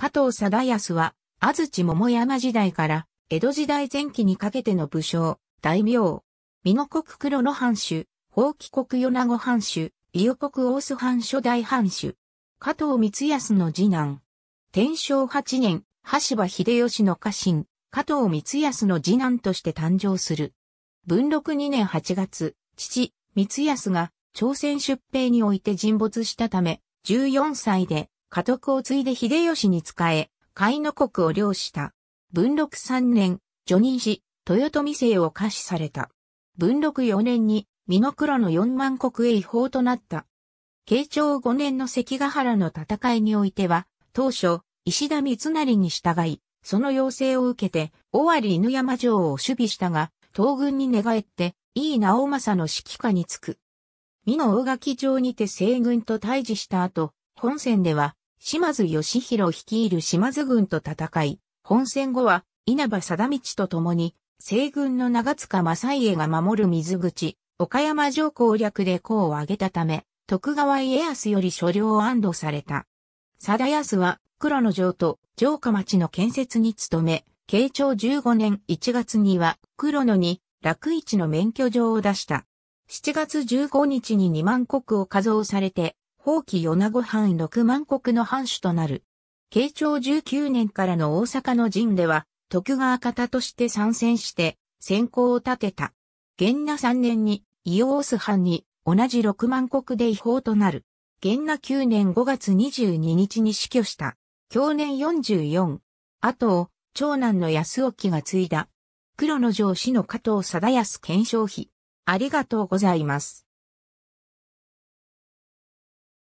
加藤貞康は、安土桃山時代から、江戸時代前期にかけての武将、大名、美濃国黒野藩主、法貴国米子藩主、伊予国大須藩初代藩主、加藤光康の次男。天正8年、橋場秀吉の家臣、加藤光康の次男として誕生する。文禄2年8月、父、光康が朝鮮出兵において沈没したため、14歳で家督を継いで秀吉に仕え、甲斐の国を領した。文禄三年、叙任し、豊臣姓を下賜された。文禄四年に、美濃黒の四万国へ違法となった。慶長五年の関ヶ原の戦いにおいては、当初、石田三成に従い、その要請を受けて、尾張犬山城を守備したが、東軍に寝返って、井伊直政の指揮下につく。美濃大垣城にて西軍と対峙した後、本戦では、島津義弘率いる島津軍と戦い、本戦後は稲葉貞道と共に西軍の長塚正家が守る水口、岡山城攻略で功を挙げたため、徳川家康より所領を安堵された。貞康は黒の城と城下町の建設に努め、慶長15年1月には黒野に楽市の免許状を出した。7月15日に2万国を加増されて、後期米子藩六万国の藩主となる。慶長19年からの大阪の陣では、徳川方として参戦して、先行を立てた。元那三年に、伊予大須藩に、同じ六万国で違法となる。元那九年5月22日に死去した。享年44。後を、長男の安沖が継いだ。黒の上司の加藤貞康検証費。ありがとうございます。